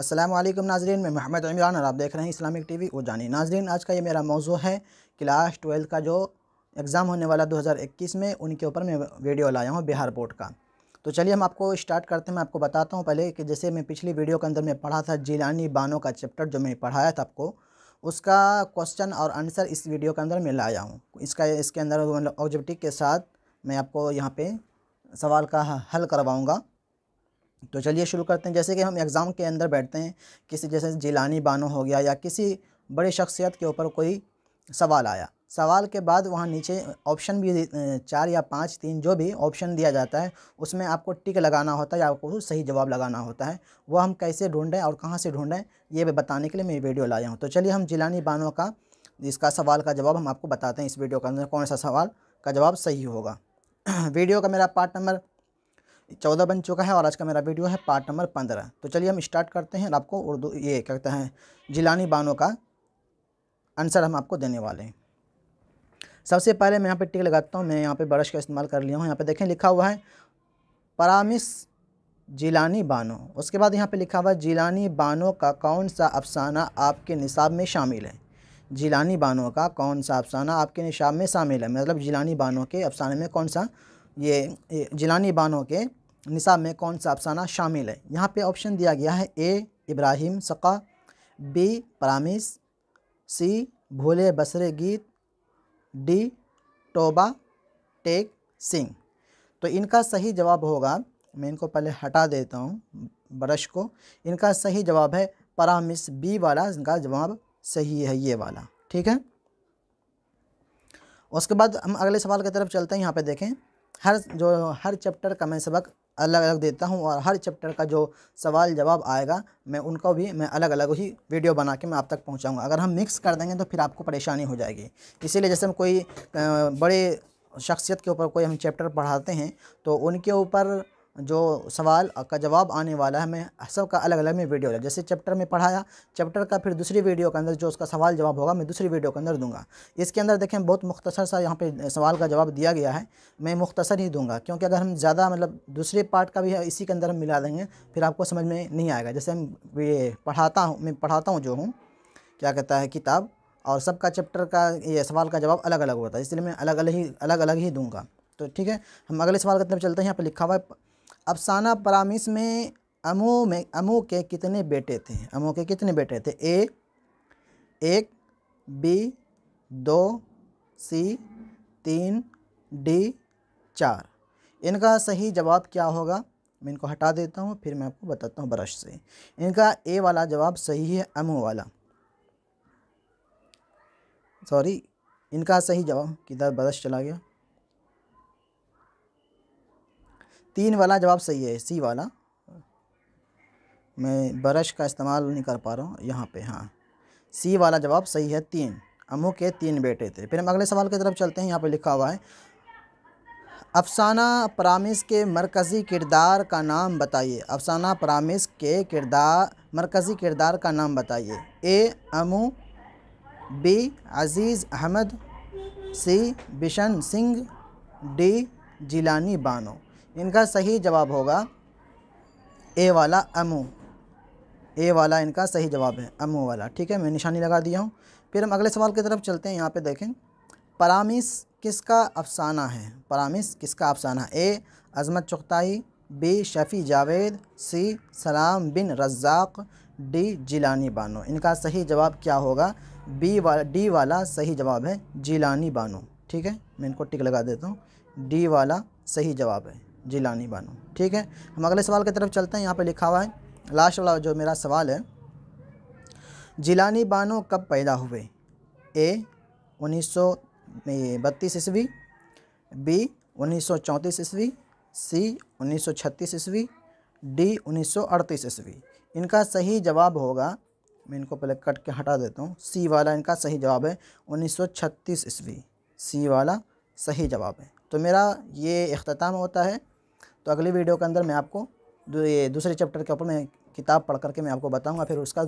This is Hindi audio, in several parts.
असलम नाजरीन मैं महमद इमरान और आप देख रहे हैं इस्लामिक टीवी वी जानी नाजरीन आज का ये मेरा मौजू है क्लास ट्वेल्थ का जो एग्ज़ाम होने वाला 2021 में उनके ऊपर मैं वीडियो लाया हूँ बिहार बोर्ड का तो चलिए हम आपको स्टार्ट करते हैं मैं आपको बताता हूँ पहले कि जैसे मैं पिछली वीडियो के अंदर मैं पढ़ा था जीलानी बानों का चैप्टर जो मैंने पढ़ाया था आपको उसका क्वेश्चन और आंसर इस वीडियो के अंदर मैं लाया हूँ इसका इसके अंदर मतलब ऑब्जेक्टिव के साथ मैं आपको यहाँ पर सवाल का हल करवाऊँगा तो चलिए शुरू करते हैं जैसे कि हम एग्ज़ाम के अंदर बैठते हैं किसी जैसे जिलानी बानो हो गया या किसी बड़े शख्सियत के ऊपर कोई सवाल आया सवाल के बाद वहाँ नीचे ऑप्शन भी चार या पाँच तीन जो भी ऑप्शन दिया जाता है उसमें आपको टिक लगाना होता है या आपको सही जवाब लगाना होता है वो हम कैसे ढूंढें और कहाँ से ढूंढें ये भी बताने के लिए मैं वीडियो लाया हूँ तो चलिए हम जिलानी बानों का इसका सवाल का जवाब हम आपको बताते हैं इस वीडियो के अंदर कौन सा सवाल का जवाब सही होगा वीडियो का मेरा पार्ट नंबर चौदह बन चुका है और आज का मेरा वीडियो है पार्ट नंबर पंद्रह तो चलिए हम स्टार्ट करते हैं और आपको उर्दू ये क्या कहते हैं जिलानी बानों का आंसर हम आपको देने वाले हैं सबसे पहले मैं यहाँ पे टिक लगाता हूँ मैं यहाँ पे ब्रश का इस्तेमाल कर लिया हूँ यहाँ पे देखें लिखा हुआ है परामिस जिलानी बानो उसके बाद यहाँ पे लिखा हुआ है जिलानी बानो का कौन सा अफसाना आपके निसाब में शामिल है जिलानी बानों का कौन सा अफसाना आपके निसाब में शामिल है मतलब जिलानी बानों के अफसाने में कौन सा ये जिलानी बानों के निसाब में कौन सा अफसाना शामिल है यहाँ पे ऑप्शन दिया गया है ए इब्राहिम सका बी परामिस सी भोले बसरे गीत डी टोबा टेक सिंह तो इनका सही जवाब होगा मैं इनको पहले हटा देता हूँ ब्रश को इनका सही जवाब है परामिस बी वाला इनका जवाब सही है ये वाला ठीक है उसके बाद हम अगले सवाल की तरफ चलते हैं यहाँ पे देखें हर जो हर चैप्टर का मैं सबक अलग अलग देता हूँ और हर चैप्टर का जो सवाल जवाब आएगा मैं उनको भी मैं अलग अलग ही वीडियो बना के मैं आप तक पहुँचाऊँगा अगर हम मिक्स कर देंगे तो फिर आपको परेशानी हो जाएगी इसीलिए जैसे हम कोई बड़े शख्सियत के ऊपर कोई हम चैप्टर पढ़ाते हैं तो उनके ऊपर जो सवाल का जवाब आने वाला है मैं सब का अलग अलग में वीडियो जैसे चैप्टर में पढ़ाया चैप्टर का फिर दूसरी वीडियो के अंदर जो उसका सवाल जवाब होगा मैं दूसरी वीडियो के अंदर दूंगा इसके अंदर देखें बहुत मुख्तसर सा यहाँ पे सवाल का जवाब दिया गया है मैं मुख्तसर ही दूंगा क्योंकि अगर हम ज़्यादा मतलब दूसरे पार्ट का भी इसी के अंदर हम मिला देंगे फिर आपको समझ में नहीं आएगा जैसे हम ये पढ़ाता हूँ मैं पढ़ाता हूँ जो हूँ क्या कहता है किताब और सबका चैप्टर का ये सवाल का जवाब अलग अलग होता है इसलिए मैं अलग अलग ही अलग अलग ही दूँगा तो ठीक है हम अगले सवाल के तरफ चलते हैं यहाँ पर लिखा हुआ है अफसाना परामिस में अमो में अमो के कितने बेटे थे अमो के कितने बेटे थे ए एक बी दो सी तीन डी चार इनका सही जवाब क्या होगा मैं इनको हटा देता हूँ फिर मैं आपको बताता हूँ ब्रश से इनका ए वाला जवाब सही है अमो वाला सॉरी इनका सही जवाब किधर ब्रश चला गया तीन वाला जवाब सही है सी वाला मैं ब्रश का इस्तेमाल नहीं कर पा रहा हूँ यहाँ पे हाँ सी वाला जवाब सही है तीन अमू के तीन बेटे थे फिर हम अगले सवाल की तरफ चलते हैं यहाँ पे लिखा हुआ है अफसाना परामिस के मरकज़ी किरदार का नाम बताइए अफसाना परामिस के किरदार मरकज़ी किरदार का नाम बताइए A Amu B Aziz Ahmad C Bishan Singh D Jilani Bano इनका सही जवाब होगा ए वाला अमू ए वाला इनका सही जवाब है अमू वाला ठीक है मैं निशानी लगा दिया हूँ फिर हम अगले सवाल की तरफ चलते हैं यहाँ पे देखें परामिस किसका अफसाना है परामिस किसका अफसाना A Azmat Chughtai B Shafi Javed C Salam Bin Razzaq D Jilani Bano इनका सही जवाब क्या होगा बी वाला डी वाला सही जवाब है जिलानी बानो ठीक है मैं इनको टिक लगा देता हूँ डी वाला सही जवाब है जिलानी बानो ठीक है हम अगले सवाल की तरफ चलते हैं यहाँ पे लिखा हुआ है लास्ट वाला जो मेरा सवाल है जिलानी बानो कब पैदा हुए ए उन्नीस सौ बत्तीस ईस्वी बी उन्नीस सौ चौंतीस ईस्वी सी उन्नीस सौ छत्तीस ईस्वी डी उन्नीस सौ अड़तीस ईस्वी इनका सही जवाब होगा मैं इनको पहले कट के हटा देता हूँ सी वाला इनका सही जवाब है उन्नीस सौ छत्तीस ईस्वी सी वाला सही जवाब है तो मेरा ये अख्ताम होता है तो अगले वीडियो के अंदर मैं आपको ये दूसरे चैप्टर के ऊपर मैं किताब पढ़ करके मैं आपको बताऊँगा फिर उसका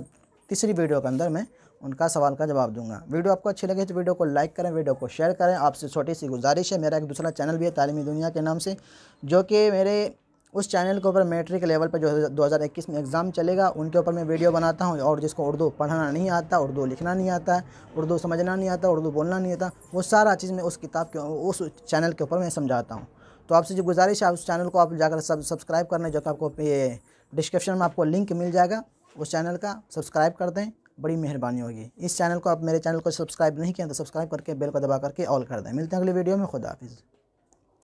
तीसरी वीडियो के अंदर मैं उनका सवाल का जवाब दूंगा वीडियो आपको अच्छी लगे तो वीडियो को लाइक करें वीडियो को शेयर करें आपसे छोटी सी गुजारिश है मेरा एक दूसरा चैनल भी है तालीमी दुनिया के नाम से जो कि मेरे उस चैनल के ऊपर मैट्रिक लेवल पर जो 2021 में एग्ज़ाम चलेगा उनके ऊपर मैं वीडियो बनाता हूँ और जिसको उर्दू पढ़ना नहीं आता उर्दू लिखना नहीं आता उर्दू समझना नहीं आता उर्दू बोलना नहीं आता वो सारा चीज़ मैं उस किताब के उस चैनल के ऊपर मैं समझाता हूँ तो आपसे जो गुजारिश है उस चैनल को आप जाकर सब सब्सक्राइब लें जो कि आपको डिस्क्रिप्शन में आपको लिंक मिल जाएगा उस चैनल का सब्सक्राइब कर दें बड़ी मेहरबानी होगी इस चैनल को आप मेरे चैनल को सब्सक्राइब नहीं किया तो सब्सक्राइब करके बेल को दबा करके ऑल कर दें मिलते हैं अगले वीडियो में खुदा हाफिज़